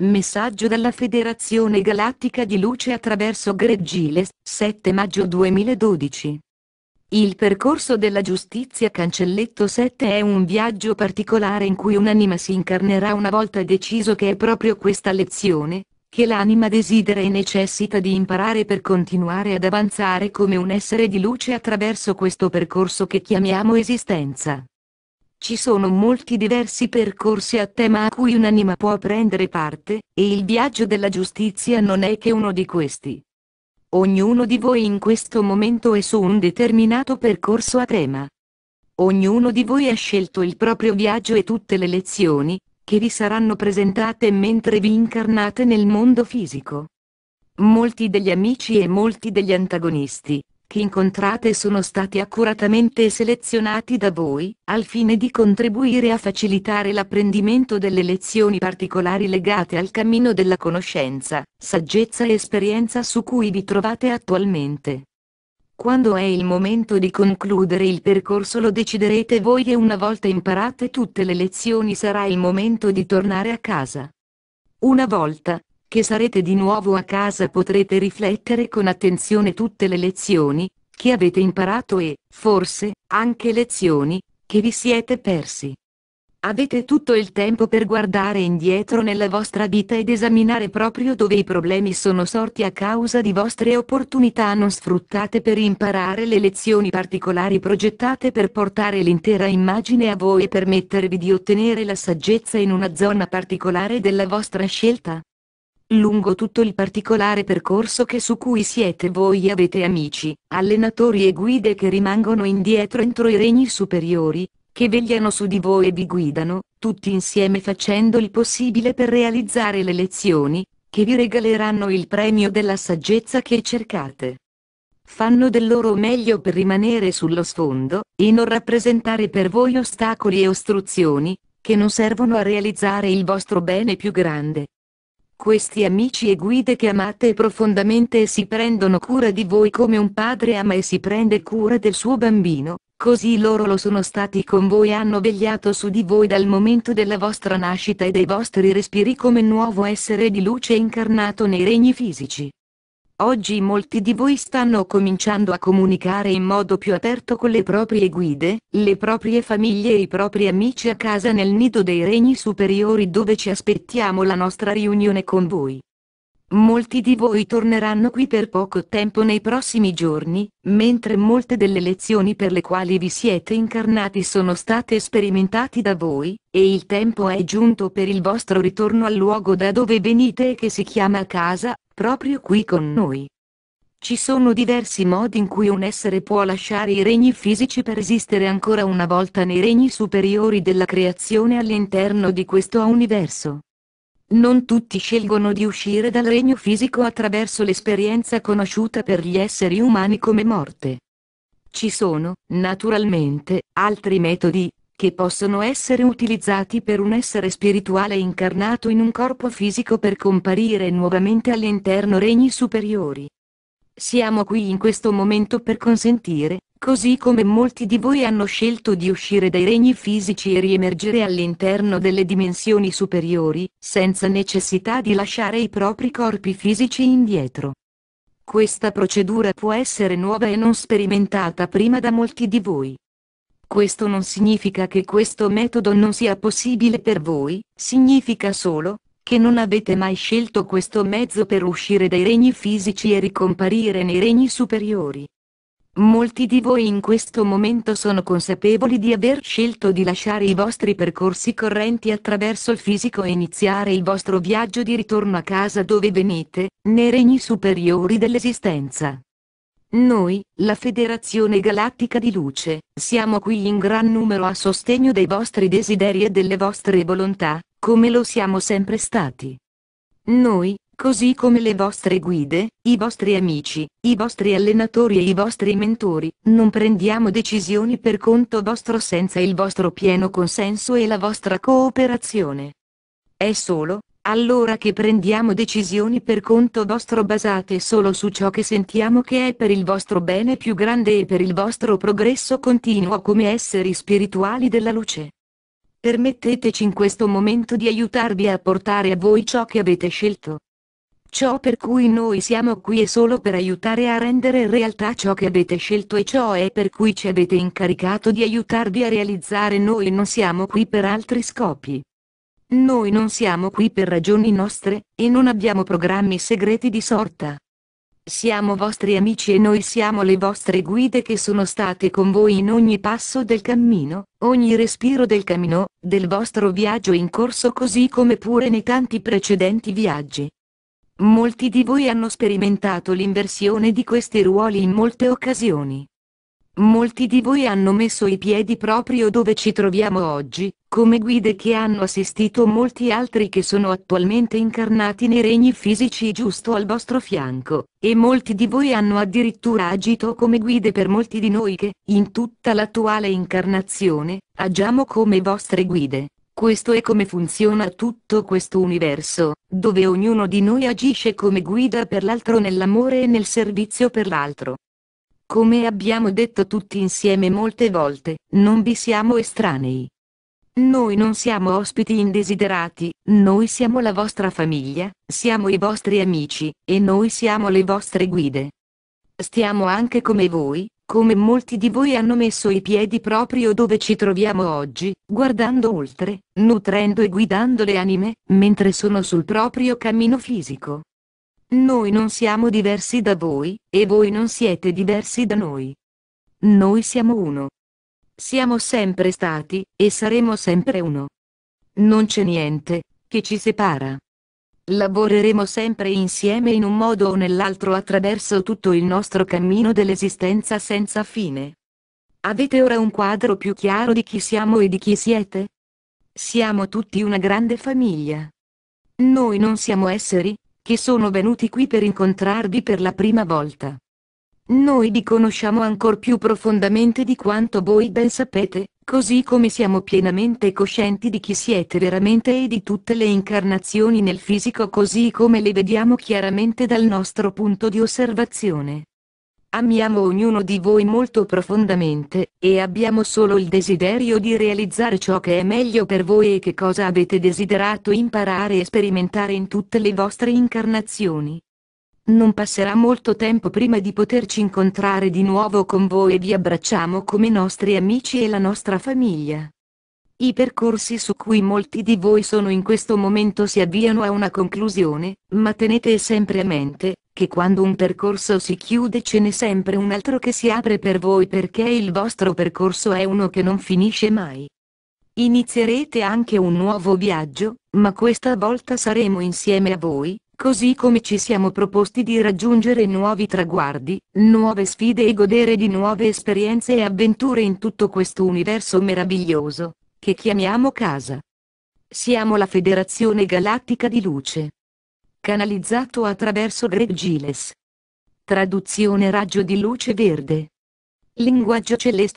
Messaggio dalla Federazione Galattica di Luce attraverso Greggiles, 7 maggio 2012. Il percorso della giustizia Cancelletto 7 è un viaggio particolare in cui un'anima si incarnerà una volta deciso che è proprio questa lezione, che l'anima desidera e necessita di imparare per continuare ad avanzare come un essere di luce attraverso questo percorso che chiamiamo esistenza. Ci sono molti diversi percorsi a tema a cui un'anima può prendere parte, e il viaggio della giustizia non è che uno di questi. Ognuno di voi in questo momento è su un determinato percorso a tema. Ognuno di voi ha scelto il proprio viaggio e tutte le lezioni, che vi saranno presentate mentre vi incarnate nel mondo fisico. Molti degli amici e molti degli antagonisti, che incontrate sono stati accuratamente selezionati da voi, al fine di contribuire a facilitare l'apprendimento delle lezioni particolari legate al cammino della conoscenza, saggezza e esperienza su cui vi trovate attualmente. Quando è il momento di concludere il percorso lo deciderete voi e una volta imparate tutte le lezioni sarà il momento di tornare a casa. Una volta, che sarete di nuovo a casa potrete riflettere con attenzione tutte le lezioni, che avete imparato e, forse, anche lezioni, che vi siete persi. Avete tutto il tempo per guardare indietro nella vostra vita ed esaminare proprio dove i problemi sono sorti a causa di vostre opportunità non sfruttate per imparare le lezioni particolari progettate per portare l'intera immagine a voi e permettervi di ottenere la saggezza in una zona particolare della vostra scelta lungo tutto il particolare percorso che su cui siete voi avete amici, allenatori e guide che rimangono indietro entro i regni superiori, che vegliano su di voi e vi guidano, tutti insieme facendo il possibile per realizzare le lezioni, che vi regaleranno il premio della saggezza che cercate. Fanno del loro meglio per rimanere sullo sfondo, e non rappresentare per voi ostacoli e ostruzioni, che non servono a realizzare il vostro bene più grande, questi amici e guide che amate profondamente e si prendono cura di voi come un padre ama e si prende cura del suo bambino, così loro lo sono stati con voi hanno vegliato su di voi dal momento della vostra nascita e dei vostri respiri come nuovo essere di luce incarnato nei regni fisici. Oggi molti di voi stanno cominciando a comunicare in modo più aperto con le proprie guide, le proprie famiglie e i propri amici a casa nel nido dei regni superiori dove ci aspettiamo la nostra riunione con voi. Molti di voi torneranno qui per poco tempo nei prossimi giorni, mentre molte delle lezioni per le quali vi siete incarnati sono state sperimentate da voi, e il tempo è giunto per il vostro ritorno al luogo da dove venite e che si chiama casa, proprio qui con noi. Ci sono diversi modi in cui un essere può lasciare i regni fisici per esistere ancora una volta nei regni superiori della creazione all'interno di questo universo. Non tutti scelgono di uscire dal regno fisico attraverso l'esperienza conosciuta per gli esseri umani come morte. Ci sono, naturalmente, altri metodi, che possono essere utilizzati per un essere spirituale incarnato in un corpo fisico per comparire nuovamente all'interno regni superiori. Siamo qui in questo momento per consentire, Così come molti di voi hanno scelto di uscire dai regni fisici e riemergere all'interno delle dimensioni superiori, senza necessità di lasciare i propri corpi fisici indietro. Questa procedura può essere nuova e non sperimentata prima da molti di voi. Questo non significa che questo metodo non sia possibile per voi, significa solo che non avete mai scelto questo mezzo per uscire dai regni fisici e ricomparire nei regni superiori. Molti di voi in questo momento sono consapevoli di aver scelto di lasciare i vostri percorsi correnti attraverso il fisico e iniziare il vostro viaggio di ritorno a casa dove venite, nei regni superiori dell'esistenza. Noi, la Federazione Galattica di Luce, siamo qui in gran numero a sostegno dei vostri desideri e delle vostre volontà, come lo siamo sempre stati. Noi, così come le vostre guide, i vostri amici, i vostri allenatori e i vostri mentori, non prendiamo decisioni per conto vostro senza il vostro pieno consenso e la vostra cooperazione. È solo, allora che prendiamo decisioni per conto vostro basate solo su ciò che sentiamo che è per il vostro bene più grande e per il vostro progresso continuo come esseri spirituali della luce. Permetteteci in questo momento di aiutarvi a portare a voi ciò che avete scelto. Ciò per cui noi siamo qui è solo per aiutare a rendere realtà ciò che avete scelto e ciò è per cui ci avete incaricato di aiutarvi a realizzare noi non siamo qui per altri scopi. Noi non siamo qui per ragioni nostre, e non abbiamo programmi segreti di sorta. Siamo vostri amici e noi siamo le vostre guide che sono state con voi in ogni passo del cammino, ogni respiro del cammino, del vostro viaggio in corso così come pure nei tanti precedenti viaggi. Molti di voi hanno sperimentato l'inversione di questi ruoli in molte occasioni. Molti di voi hanno messo i piedi proprio dove ci troviamo oggi, come guide che hanno assistito molti altri che sono attualmente incarnati nei regni fisici giusto al vostro fianco, e molti di voi hanno addirittura agito come guide per molti di noi che, in tutta l'attuale incarnazione, agiamo come vostre guide. Questo è come funziona tutto questo universo, dove ognuno di noi agisce come guida per l'altro nell'amore e nel servizio per l'altro. Come abbiamo detto tutti insieme molte volte, non vi siamo estranei. Noi non siamo ospiti indesiderati, noi siamo la vostra famiglia, siamo i vostri amici, e noi siamo le vostre guide. Stiamo anche come voi, come molti di voi hanno messo i piedi proprio dove ci troviamo oggi, guardando oltre, nutrendo e guidando le anime, mentre sono sul proprio cammino fisico. Noi non siamo diversi da voi, e voi non siete diversi da noi. Noi siamo uno. Siamo sempre stati, e saremo sempre uno. Non c'è niente, che ci separa. Lavoreremo sempre insieme in un modo o nell'altro attraverso tutto il nostro cammino dell'esistenza senza fine. Avete ora un quadro più chiaro di chi siamo e di chi siete? Siamo tutti una grande famiglia. Noi non siamo esseri, che sono venuti qui per incontrarvi per la prima volta. Noi vi conosciamo ancora più profondamente di quanto voi ben sapete, così come siamo pienamente coscienti di chi siete veramente e di tutte le incarnazioni nel fisico così come le vediamo chiaramente dal nostro punto di osservazione. Amiamo ognuno di voi molto profondamente, e abbiamo solo il desiderio di realizzare ciò che è meglio per voi e che cosa avete desiderato imparare e sperimentare in tutte le vostre incarnazioni. Non passerà molto tempo prima di poterci incontrare di nuovo con voi e vi abbracciamo come nostri amici e la nostra famiglia. I percorsi su cui molti di voi sono in questo momento si avviano a una conclusione, ma tenete sempre a mente, che quando un percorso si chiude ce n'è sempre un altro che si apre per voi perché il vostro percorso è uno che non finisce mai. Inizierete anche un nuovo viaggio, ma questa volta saremo insieme a voi, Così come ci siamo proposti di raggiungere nuovi traguardi, nuove sfide e godere di nuove esperienze e avventure in tutto questo universo meraviglioso, che chiamiamo casa. Siamo la Federazione Galattica di Luce. Canalizzato attraverso Greg Giles. Traduzione Raggio di Luce Verde. Linguaggio celeste.